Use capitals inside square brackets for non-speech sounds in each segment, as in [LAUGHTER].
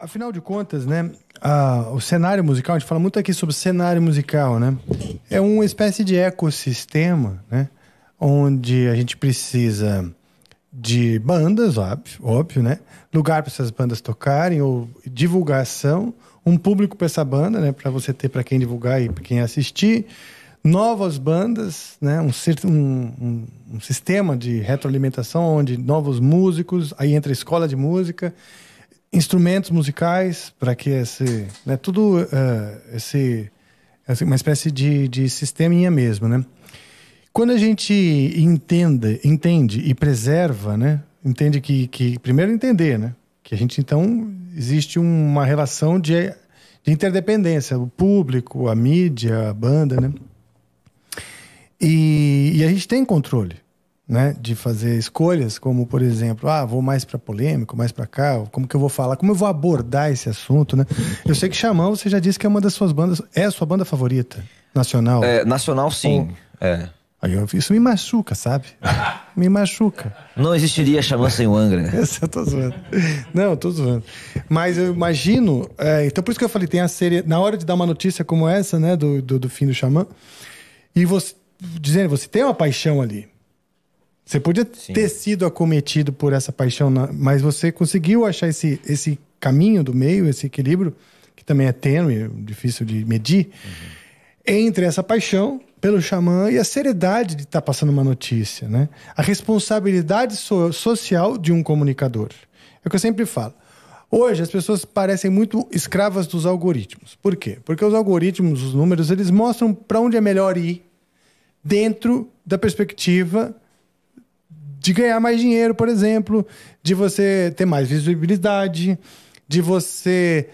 Afinal de contas, né, a, o cenário musical, a gente fala muito aqui sobre cenário musical, né? É uma espécie de ecossistema, né? Onde a gente precisa de bandas, óbvio, óbvio né? Lugar para essas bandas tocarem ou divulgação, um público para essa banda, né? Para você ter para quem divulgar e para quem assistir, novas bandas, né? Um, um, um sistema de retroalimentação onde novos músicos, aí entra a escola de música instrumentos musicais para que esse né, tudo uh, esse uma espécie de, de sisteminha mesmo né quando a gente entenda entende e preserva né entende que, que primeiro entender né que a gente então existe uma relação de, de interdependência o público a mídia a banda né e, e a gente tem controle né, de fazer escolhas, como por exemplo, ah, vou mais para polêmico, mais para cá, como que eu vou falar, como eu vou abordar esse assunto, né? Eu sei que Xamã, você já disse que é uma das suas bandas, é a sua banda favorita nacional? É, nacional sim, é. Aí eu, isso me machuca, sabe? [LAUGHS] me machuca. Não existiria Xamã sem o Angra. [LAUGHS] eu tô zoando. Não, tô zoando. Mas eu imagino, é, então por isso que eu falei, tem a série, na hora de dar uma notícia como essa, né, do, do, do fim do Xamã, e você, dizendo, você tem uma paixão ali, você podia Sim. ter sido acometido por essa paixão, mas você conseguiu achar esse, esse caminho do meio, esse equilíbrio, que também é tênue, difícil de medir, uhum. entre essa paixão pelo xamã e a seriedade de estar tá passando uma notícia, né? A responsabilidade so social de um comunicador. É o que eu sempre falo. Hoje as pessoas parecem muito escravas dos algoritmos. Por quê? Porque os algoritmos, os números, eles mostram para onde é melhor ir dentro da perspectiva de ganhar mais dinheiro, por exemplo, de você ter mais visibilidade, de você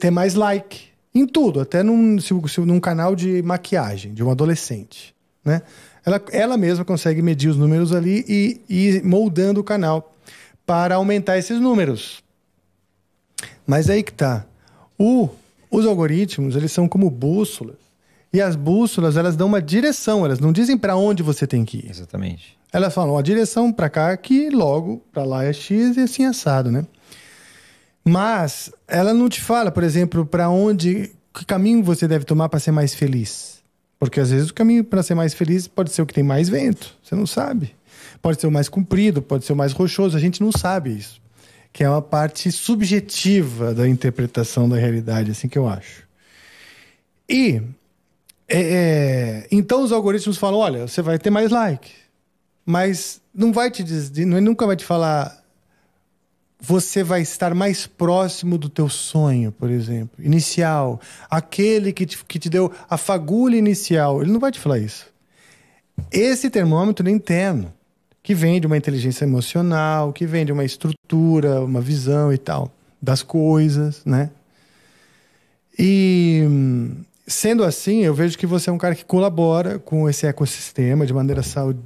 ter mais like. Em tudo, até num, se, se, num canal de maquiagem de um adolescente. Né? Ela, ela mesma consegue medir os números ali e ir moldando o canal para aumentar esses números. Mas é aí que tá. O, os algoritmos, eles são como bússolas e as bússolas, elas dão uma direção, elas não dizem para onde você tem que ir. Exatamente. Elas falam a direção para cá que logo para lá é X e assim é assado, né? Mas ela não te fala, por exemplo, para onde que caminho você deve tomar para ser mais feliz. Porque às vezes o caminho para ser mais feliz pode ser o que tem mais vento, você não sabe. Pode ser o mais comprido, pode ser o mais rochoso, a gente não sabe isso. Que é uma parte subjetiva da interpretação da realidade, assim que eu acho. E é, é, então os algoritmos falam: olha, você vai ter mais like. Mas não vai te dizer, não, nunca vai te falar. Você vai estar mais próximo do teu sonho, por exemplo, inicial. Aquele que te, que te deu a fagulha inicial. Ele não vai te falar isso. Esse termômetro é interno, que vem de uma inteligência emocional, que vem de uma estrutura, uma visão e tal, das coisas, né? E Sendo assim, eu vejo que você é um cara que colabora com esse ecossistema de maneira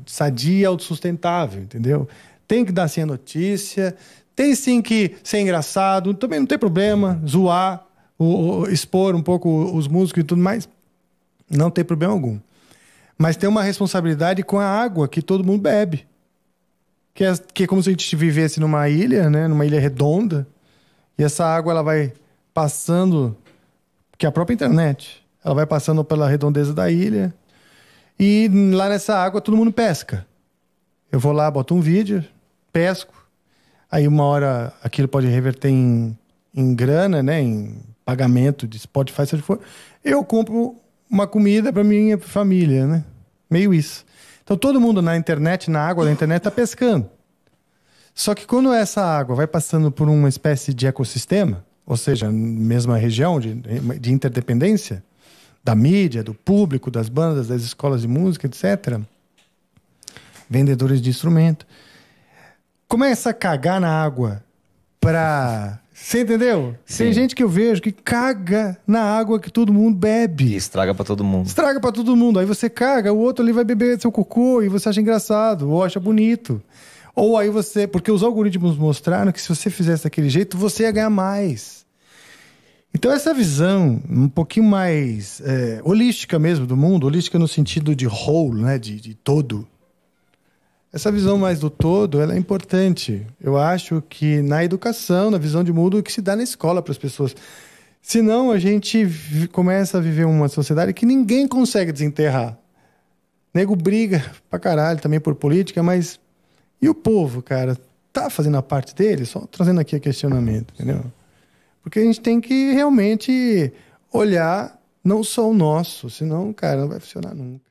sadia e autossustentável, entendeu? Tem que dar sim a notícia, tem sim que ser engraçado, também não tem problema, zoar, o, expor um pouco os músicos e tudo mais, não tem problema algum. Mas tem uma responsabilidade com a água que todo mundo bebe. Que é, que é como se a gente vivesse numa ilha, né? numa ilha redonda, e essa água ela vai passando que a própria internet ela vai passando pela redondeza da ilha. E lá nessa água todo mundo pesca. Eu vou lá, boto um vídeo, pesco. Aí uma hora aquilo pode reverter em, em grana, né? Em pagamento de Spotify, se for. Eu compro uma comida para minha família, né? Meio isso. Então todo mundo na internet, na água da internet, tá pescando. Só que quando essa água vai passando por uma espécie de ecossistema, ou seja, mesma região de, de interdependência, da mídia, do público, das bandas, das escolas de música, etc. Vendedores de instrumento. Começa a cagar na água para. Você entendeu? Sim. Tem gente que eu vejo que caga na água que todo mundo bebe. E estraga para todo mundo. Estraga para todo mundo. Aí você caga, o outro ali vai beber seu cocô e você acha engraçado, ou acha bonito. Ou aí você. Porque os algoritmos mostraram que se você fizesse daquele jeito, você ia ganhar mais. Então, essa visão um pouquinho mais é, holística mesmo do mundo, holística no sentido de whole, né, de, de todo, essa visão mais do todo ela é importante. Eu acho que na educação, na visão de mundo, que se dá na escola para as pessoas. Senão, a gente começa a viver uma sociedade que ninguém consegue desenterrar. Nego briga [LAUGHS] pra caralho também por política, mas. E o povo, cara? Tá fazendo a parte dele? Só trazendo aqui o questionamento, entendeu? Porque a gente tem que realmente olhar não só o nosso, senão, cara, não vai funcionar nunca.